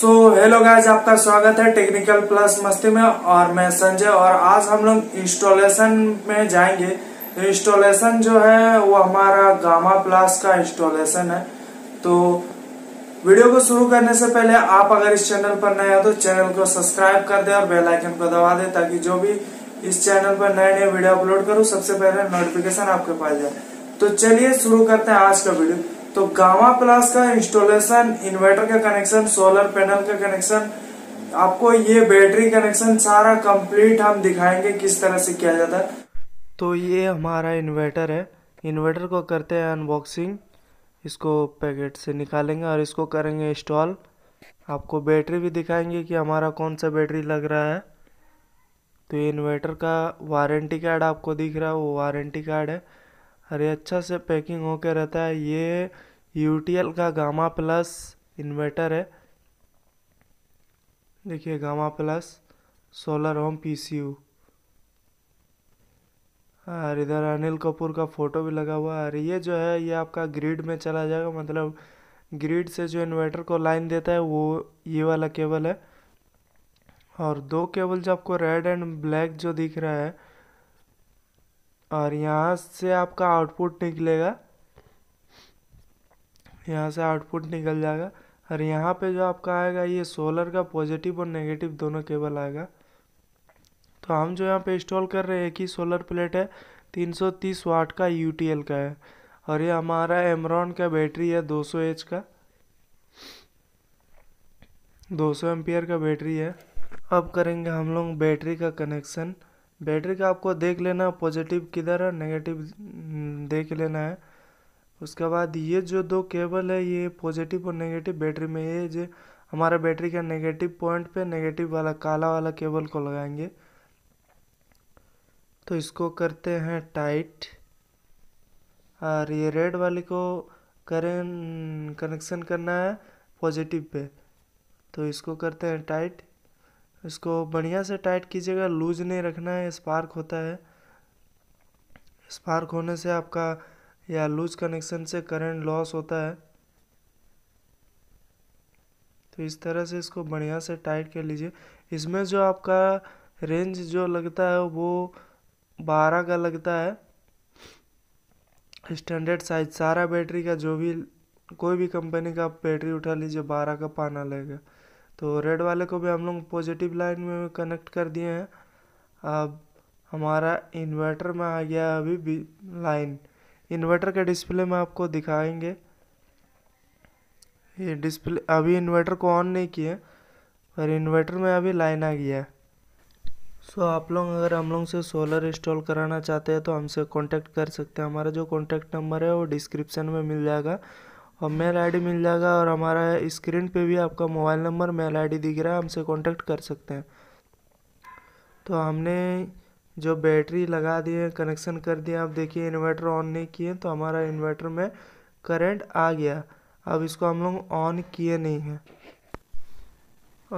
so hello guys आपका स्वागत है टेक्निकल प्लस मस्ती में और मैं संजय और आज हम लोग इंस्टॉलेशन में जाएंगे इंस्टॉलेशन जो है वो हमारा गामा प्लस का इंस्टॉलेशन है तो वीडियो को शुरू करने से पहले आप अगर इस चैनल पर नए हो तो चैनल को सब्सक्राइब कर दे और बेल आइकन को दबा दे ताकि जो भी इस चैनल पर नए नए वीडियो अपलोड करूँ सबसे पहले नोटिफिकेशन आपके पास जाए तो चलिए शुरू करते हैं आज का वीडियो तो गामा प्लस का इंस्टॉलेशन इन्वर्टर का कनेक्शन सोलर पैनल का कनेक्शन आपको ये बैटरी कनेक्शन सारा कंप्लीट हम दिखाएंगे किस तरह से किया जाता है तो ये हमारा इन्वर्टर है इन्वर्टर को करते हैं अनबॉक्सिंग इसको पैकेट से निकालेंगे और इसको करेंगे इंस्टॉल आपको बैटरी भी दिखाएंगे कि हमारा कौन सा बैटरी लग रहा है तो ये इन्वर्टर का वारंटी कार्ड आपको दिख रहा है वो वारंटी कार्ड है अरे अच्छा से पैकिंग होकर रहता है ये यू का गामा प्लस इन्वर्टर है देखिए gamma plus solar home P और इधर अनिल कपूर का फ़ोटो भी लगा हुआ है और ये जो है ये आपका ग्रिड में चला जाएगा मतलब ग्रिड से जो इन्वर्टर को लाइन देता है वो ये वाला केबल है और दो केबल जो आपको रेड एंड ब्लैक जो दिख रहा है और यहाँ से आपका आउटपुट निकलेगा यहाँ से आउटपुट निकल जाएगा और यहाँ पे जो आपका आएगा ये सोलर का पॉजिटिव और नेगेटिव दोनों केबल आएगा तो हम जो यहाँ पे इंस्टॉल कर रहे हैं एक ही सोलर प्लेट है 330 वाट का यू का है और ये हमारा एमरॉन का बैटरी है 200 एच का 200 सौ एम्पियर का बैटरी है अब करेंगे हम लोग बैटरी का कनेक्शन बैटरी का आपको देख लेना पॉजिटिव किधर है नेगेटिव हम्म, देख लेना है उसके बाद ये जो दो केबल है ये पॉजिटिव और नेगेटिव बैटरी में है जो हमारा बैटरी का नेगेटिव पॉइंट पे नेगेटिव वाला काला वाला केबल को लगाएंगे तो इसको करते हैं टाइट और ये रेड वाले को करें कनेक्शन करना है पॉजिटिव पे तो इसको करते हैं टाइट इसको बढ़िया से टाइट कीजिएगा लूज नहीं रखना है स्पार्क होता है स्पार्क होने से आपका या लूज कनेक्शन से करंट लॉस होता है तो इस तरह से इसको बढ़िया से टाइट कर लीजिए इसमें जो आपका रेंज जो लगता है वो बारह का लगता है स्टैंडर्ड साइज सारा बैटरी का जो भी कोई भी कंपनी का बैटरी उठा लीजिए बारह का पाना लगेगा तो रेड वाले को भी हम लोग पॉजिटिव लाइन में कनेक्ट कर दिए हैं अब हमारा इन्वर्टर में आ गया अभी लाइन इन्वर्टर के डिस्प्ले में आपको दिखाएंगे ये डिस्प्ले अभी इन्वर्टर को ऑन नहीं किए पर इन्वर्टर में अभी लाइन आ गया है सो so, आप लोग अगर हम लोग से सोलर इंस्टॉल कराना चाहते हैं तो हमसे कांटेक्ट कर सकते हैं हमारा जो कांटेक्ट नंबर है वो डिस्क्रिप्शन में मिल जाएगा और मेल आईडी मिल जाएगा और हमारा स्क्रीन पे भी आपका मोबाइल नंबर मेल आईडी दिख रहा है हमसे कांटेक्ट कर सकते हैं तो हमने जो बैटरी लगा दिए कनेक्शन कर दिया अब देखिए इन्वर्टर ऑन नहीं किए तो हमारा इन्वर्टर में करंट आ गया अब इसको हम लोग ऑन किए नहीं हैं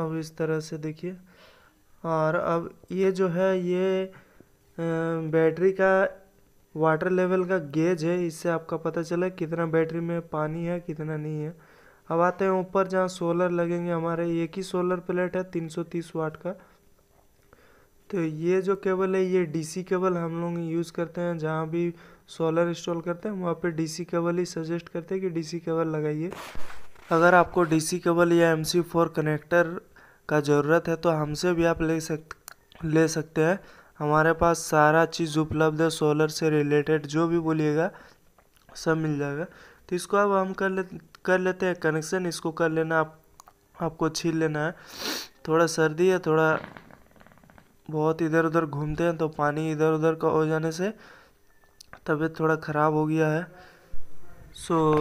अब इस तरह से देखिए और अब ये जो है ये बैटरी का वाटर लेवल का गेज है इससे आपका पता चला कितना बैटरी में पानी है कितना नहीं है अब आते हैं ऊपर जहाँ सोलर लगेंगे हमारे एक ही सोलर प्लेट है 330 वाट का तो ये जो केबल है ये डीसी केबल हम लोग यूज़ करते हैं जहाँ भी सोलर इंस्टॉल करते हैं वहाँ पे डीसी केबल ही सजेस्ट करते हैं कि डीसी केबल लगाइए अगर आपको डीसी केबल या एम सी फोर कनेक्टर का ज़रूरत है तो हमसे भी आप ले सक ले सकते हैं हमारे पास सारा चीज़ उपलब्ध है सोलर से रिलेटेड जो भी बोलिएगा सब मिल जाएगा तो इसको अब हम कर ले कर लेते हैं कनेक्शन इसको कर लेना आप आपको छीन लेना है थोड़ा सर्दी है थोड़ा बहुत इधर उधर घूमते हैं तो पानी इधर उधर का हो जाने से तबीयत थोड़ा ख़राब हो गया है सो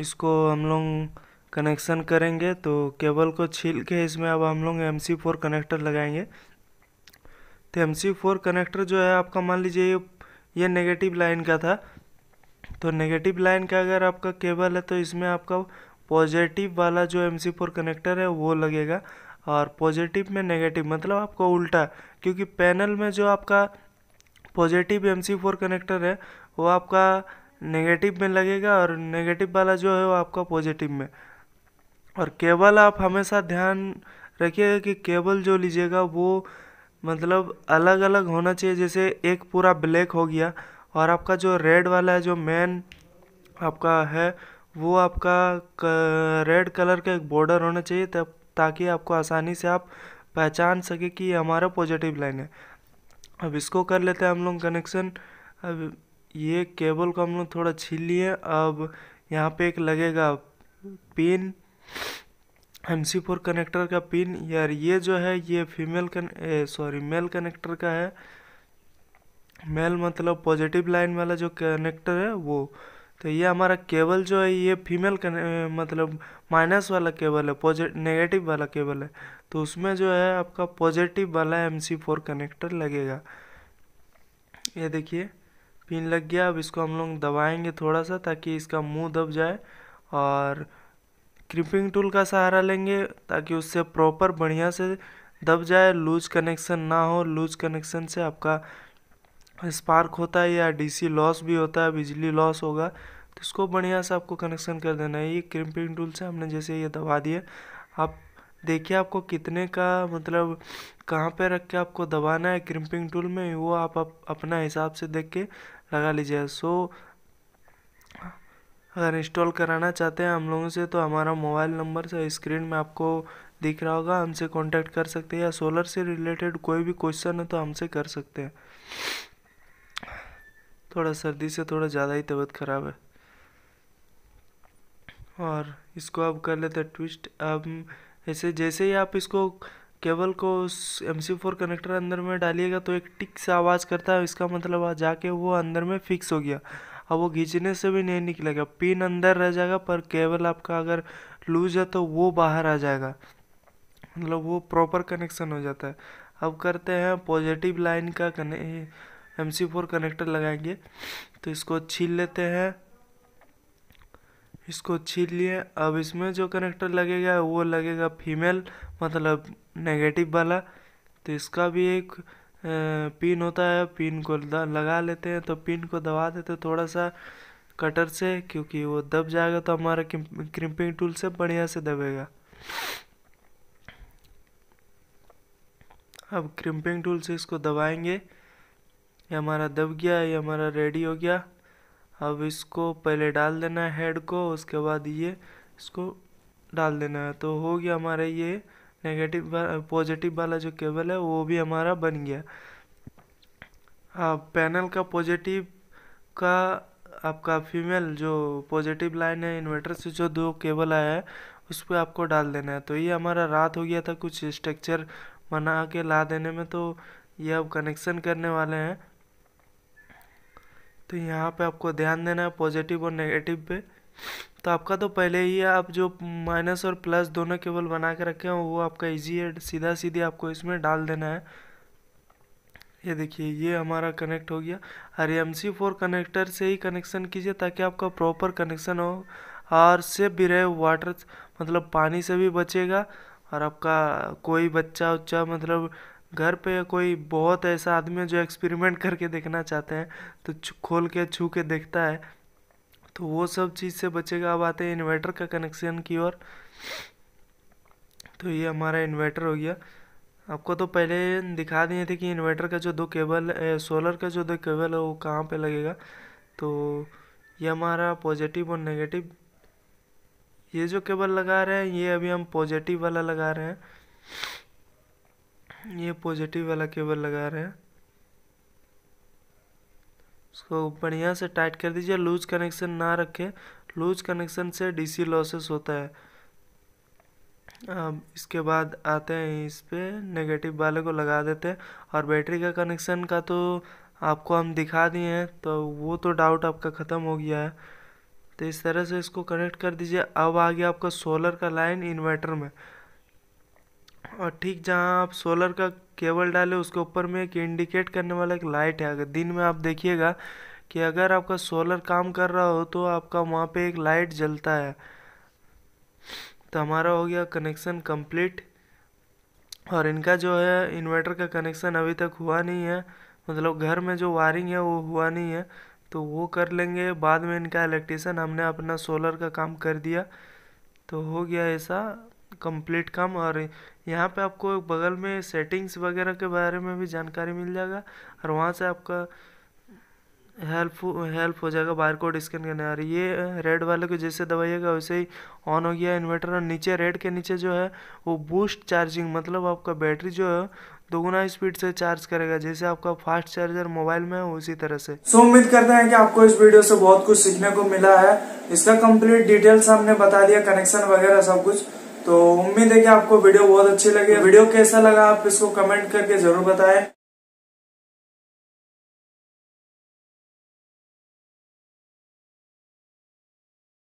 इसको हम लोग कनेक्शन करेंगे तो केबल को छील के इसमें अब हम लोग एम सी फोर कनेक्टर लगाएंगे तो एम सी फोर कनेक्टर जो है आपका मान लीजिए ये ये नेगेटिव लाइन का था तो नेगेटिव लाइन का अगर आपका केबल है तो इसमें आपका पॉजिटिव वाला जो एम सी फोर कनेक्टर है वो लगेगा और पॉजिटिव में नेगेटिव मतलब आपको उल्टा क्योंकि पैनल में जो आपका positive M C four connector है वो आपका नेगेटिव में लगेगा और नेगेटिव वाला जो है वो आपका पॉजिटिव में और केबल आप हमेशा ध्यान रखिएगा कि केबल जो लीजिएगा वो मतलब अलग अलग होना चाहिए जैसे एक पूरा ब्लैक हो गया और आपका जो रेड वाला है जो मेन आपका है वो आपका रेड कलर का एक बॉर्डर होना चाहिए तब ताकि आपको आसानी से आप पहचान सके कि ये हमारा पॉजिटिव लाइन है अब इसको कर लेते हैं हम लोग कनेक्शन अब ये केबल को हम लोग थोड़ा छीन लिए अब यहाँ पे एक लगेगा pin M C four connector का पिन यार ये जो है ये फीमेल कन सॉरी मेल कनेक्टर का है मेल मतलब पॉजिटिव लाइन वाला जो कनेक्टर है वो तो ये हमारा केबल जो है ये फीमेल का मतलब माइनस वाला केबल है पॉजिट नेगेटिव वाला केबल है तो उसमें जो है आपका पॉजिटिव वाला एम सी फोर कनेक्टर लगेगा ये देखिए पिन लग गया अब इसको हम लोग दबाएंगे थोड़ा सा ताकि इसका मुंह दब जाए और क्रिपिंग टूल का सहारा लेंगे ताकि उससे प्रॉपर बढ़िया से दब जाए लूज कनेक्शन ना हो लूज कनेक्शन से आपका स्पार्क होता है या डीसी लॉस भी होता है बिजली लॉस होगा तो इसको बढ़िया से आपको कनेक्शन कर देना है ये क्रिम्पिंग टूल से हमने जैसे ये दबा दिया आप देखिए आपको कितने का मतलब कहाँ पे रख के आपको दबाना है क्रिम्पिंग टूल में वो आप, आप अपना हिसाब से देख के लगा लीजिए सो अगर इंस्टॉल कराना चाहते हैं हम लोगों से तो हमारा मोबाइल नंबर से स्क्रीन में आपको दिख रहा होगा हमसे कांटेक्ट कर सकते हैं या सोलर से रिलेटेड कोई भी क्वेश्चन है तो हमसे कर सकते हैं थोड़ा सर्दी से थोड़ा ज़्यादा ही तबीयत ख़राब है और इसको अब कर लेते हैं ट्विस्ट अब ऐसे जैसे ही आप इसको केबल को एम सी फोर कनेक्टर अंदर में डालिएगा तो एक टिक से आवाज़ करता है इसका मतलब जाके वो अंदर में फिक्स हो गया अब वो घींचने से भी नहीं निकलेगा पिन अंदर रह जाएगा पर केबल आपका अगर लूज है तो वो बाहर आ जाएगा मतलब वो प्रॉपर कनेक्शन हो जाता है अब करते हैं पॉजिटिव लाइन का कने एम सी फोर कनेक्टर लगाएंगे तो इसको छील लेते हैं इसको छील लिए अब इसमें जो कनेक्टर लगेगा वो लगेगा फीमेल मतलब नेगेटिव वाला तो इसका भी एक पिन होता है पिन को लगा लेते हैं तो पिन को दबा देते हैं थोड़ा सा कटर से क्योंकि वो दब जाएगा तो हमारा क्रिम्पिंग टूल से बढ़िया से दबेगा अब क्रिम्पिंग टूल से इसको दबाएंगे ये हमारा दब गया ये हमारा रेडी हो गया अब इसको पहले डाल देना है हेड को उसके बाद ये इसको डाल देना है तो हो गया हमारा ये नेगेटिव पॉजिटिव वाला जो केबल है वो भी हमारा बन गया अब पैनल का पॉजिटिव का आपका फीमेल जो पॉजिटिव लाइन है इन्वर्टर से जो दो केबल आया है उस पर आपको डाल देना है तो ये हमारा रात हो गया था कुछ स्ट्रक्चर बना के ला देने में तो ये अब कनेक्शन करने वाले हैं तो यहाँ पे आपको ध्यान देना है पॉजिटिव और नेगेटिव पे तो आपका तो पहले ही है आप जो माइनस और प्लस दोनों केवल बना के रखे हैं वो आपका इजी है सीधा सीधे आपको इसमें डाल देना है ये देखिए ये हमारा कनेक्ट हो गया और एम सी फोर कनेक्टर से ही कनेक्शन कीजिए ताकि आपका प्रॉपर कनेक्शन हो और सेफ भी रहे वाटर मतलब पानी से भी बचेगा और आपका कोई बच्चा उच्चा मतलब घर पे कोई बहुत ऐसा आदमी है जो एक्सपेरिमेंट करके देखना चाहते हैं तो खोल के छू के देखता है तो वो सब चीज़ से बचेगा अब आते हैं इन्वर्टर का कनेक्शन की ओर तो ये हमारा इन्वर्टर हो गया आपको तो पहले दिखा दिए थे कि इन्वर्टर का जो दो केबल ए, सोलर का जो दो केबल है वो कहाँ पे लगेगा तो ये हमारा पॉजिटिव और नेगेटिव ये जो केबल लगा रहे हैं ये अभी हम पॉजिटिव वाला लगा रहे हैं ये पॉजिटिव वाला केबल लगा रहे हैं उसको बढ़िया से टाइट कर दीजिए लूज कनेक्शन ना रखें लूज कनेक्शन से डीसी लॉसेस होता है अब इसके बाद आते हैं इस पर नेगेटिव वाले को लगा देते हैं और बैटरी का कनेक्शन का तो आपको हम दिखा दिए हैं तो वो तो डाउट आपका ख़त्म हो गया है तो इस तरह से इसको कनेक्ट कर दीजिए अब आ गया आपका सोलर का लाइन इन्वर्टर में और ठीक जहाँ आप सोलर का केबल डाले उसके ऊपर में एक इंडिकेट करने वाला एक लाइट है अगर दिन में आप देखिएगा कि अगर आपका सोलर काम कर रहा हो तो आपका वहाँ पे एक लाइट जलता है तो हमारा हो गया कनेक्शन कंप्लीट और इनका जो है इन्वर्टर का कनेक्शन अभी तक हुआ नहीं है मतलब घर में जो वायरिंग है वो हुआ नहीं है तो वो कर लेंगे बाद में इनका इलेक्ट्रिशन हमने अपना सोलर का काम कर दिया तो हो गया ऐसा कंप्लीट काम और यहाँ पे आपको बगल में सेटिंग्स वगैरह के बारे में भी जानकारी मिल जाएगा और वहाँ से आपका हेल्प हेल्प हो जाएगा बार कोड स्कैन करने और ये रेड वाले को जैसे दबाइएगा वैसे ही ऑन हो गया इन्वर्टर और नीचे रेड के नीचे जो है वो बूस्ट चार्जिंग मतलब आपका बैटरी जो है दोगुना स्पीड से चार्ज करेगा जैसे आपका फास्ट चार्जर मोबाइल में है उसी तरह से सो तो उम्मीद करते हैं कि आपको इस वीडियो से बहुत कुछ सीखने को मिला है इसका कंप्लीट डिटेल्स हमने बता दिया कनेक्शन वगैरह सब कुछ तो उम्मीद है कि आपको वीडियो बहुत अच्छी लगी वीडियो कैसा लगा आप इसको कमेंट करके जरूर बताएं